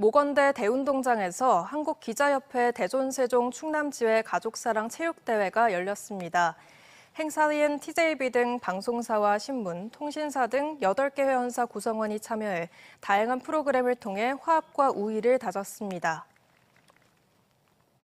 모건대 대운동장에서 한국기자협회 대전세종 충남지회 가족사랑 체육대회가 열렸습니다. 행사에 TJB 등 방송사와 신문, 통신사 등 8개 회원사 구성원이 참여해 다양한 프로그램을 통해 화합과 우위를 다졌습니다.